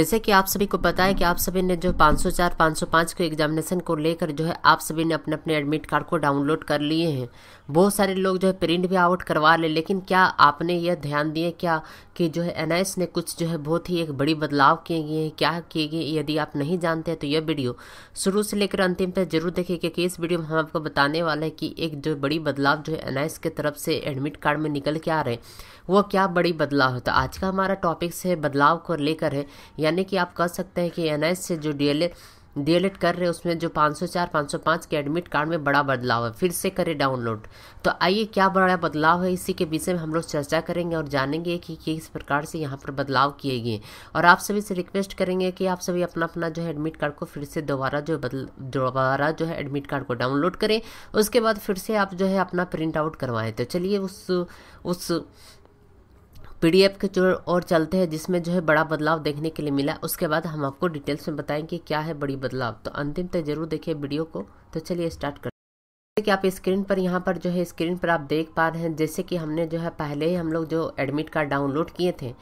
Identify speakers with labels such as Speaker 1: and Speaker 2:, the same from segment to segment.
Speaker 1: जैसे कि आप सभी को पता है कि आप सभी ने जो 504, 505 को एग्जामिनेशन को लेकर जो है आप सभी ने अपने अपने एडमिट कार्ड को डाउनलोड कर लिए हैं बहुत सारे लोग जो है प्रिंट भी आउट करवा ले लेकिन क्या आपने यह ध्यान दिए क्या कि जो है एनआईएस ने कुछ जो है बहुत ही एक बड़ी बदलाव किए गए हैं क्या किए गए यदि आप नहीं जानते हैं तो यह वीडियो शुरू से लेकर अंतिम तक जरूर देखिए क्योंकि इस वीडियो में हम आपको बताने वाला है कि एक जो बड़ी बदलाव जो है एन के तरफ से एडमिट कार्ड में निकल के आ रहे हैं वो क्या बड़ी बदलाव होता है आज का हमारा टॉपिक्स है बदलाव को लेकर है यानी कि आप कह सकते हैं कि एन से जो डी डीएलएड कर रहे उसमें जो 504 505 के एडमिट कार्ड में बड़ा बदलाव है फिर से करें डाउनलोड तो आइए क्या बड़ा बदलाव है इसी के विषय में हम लोग चर्चा करेंगे और जानेंगे कि किस प्रकार से यहाँ पर बदलाव किए गए और आप सभी से रिक्वेस्ट करेंगे कि आप सभी अपना अपना जो है एडमिट कार्ड को फिर से दोबारा जो बदल दोबारा जो है एडमिट कार्ड को डाउनलोड करें उसके बाद फिर से आप जो है अपना प्रिंट आउट करवाएँ तो चलिए उस उस पीडीएफ के और चलते हैं जिसमें जो है बड़ा बदलाव देखने के लिए मिला उसके बाद हम आपको डिटेल्स में बताएंगे क्या है बड़ी बदलाव तो अंतिम तक जरूर देखिए वीडियो को तो चलिए स्टार्ट कर कि आप स्क्रीन पर यहाँ पर जो है स्क्रीन पर आप देख पा रहे हैं जैसे कि हमने जो है पहले ही हम लोग जो एडमिट कार्ड डाउनलोड किए थे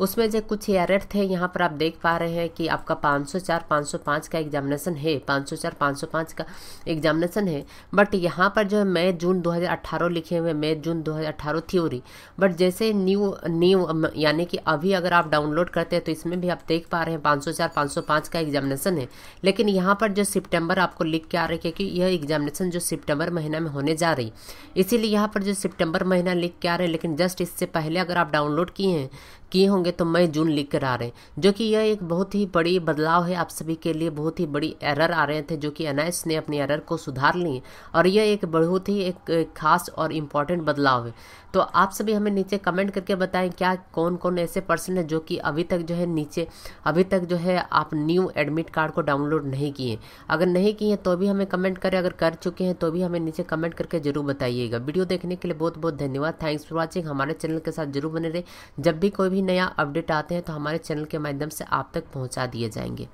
Speaker 1: उसमें जो कुछ एयरेट थे यहाँ पर आप देख पा रहे हैं कि आपका 504 505 का एग्जामिनेशन है 504 505 का एग्जामिनेशन है बट यहाँ पर जो है मई जून 2018 लिखे हुए मई जून 2018 थ्योरी बट जैसे न्यू न्यू um, यानी कि अभी अगर आप डाउनलोड करते हैं तो इसमें भी आप देख पा रहे हैं पाँच सौ का एग्जामिनेशन है लेकिन यहाँ पर जो सितंबर आपको लिख के आ रहे हैं क्योंकि यह एग्जामिनेशन जो सितंबर महीना में होने जा रही इसीलिए यहाँ पर जो सितंबर महीना लिख के आ रहे हैं लेकिन जस्ट इससे पहले अगर आप डाउनलोड किए हैं किए होंगे तो मई जून लिख कर आ रहे हैं जो कि यह एक बहुत ही बड़ी बदलाव है आप सभी के लिए बहुत ही बड़ी एरर आ रहे थे जो कि एनआईएस ने अपनी एरर को सुधार लिए और यह एक बहुत ही एक, एक खास और इम्पॉर्टेंट बदलाव है तो आप सभी हमें नीचे कमेंट करके बताएं क्या कौन कौन ऐसे पर्सन है जो कि अभी तक जो है नीचे अभी तक जो है आप न्यू एडमिट कार्ड को डाउनलोड नहीं किए अगर नहीं किए तो भी हमें कमेंट करें अगर कर चुके हैं तो भी हमें नीचे कमेंट करके जरूर बताइएगा वीडियो देखने के लिए बहुत बहुत धन्यवाद थैंक्स फॉर वॉचिंग हमारे चैनल के साथ जरूर बने रहे जब भी कोई भी नया अपडेट आते हैं तो हमारे चैनल के माध्यम से आप तक पहुंचा दिए जाएंगे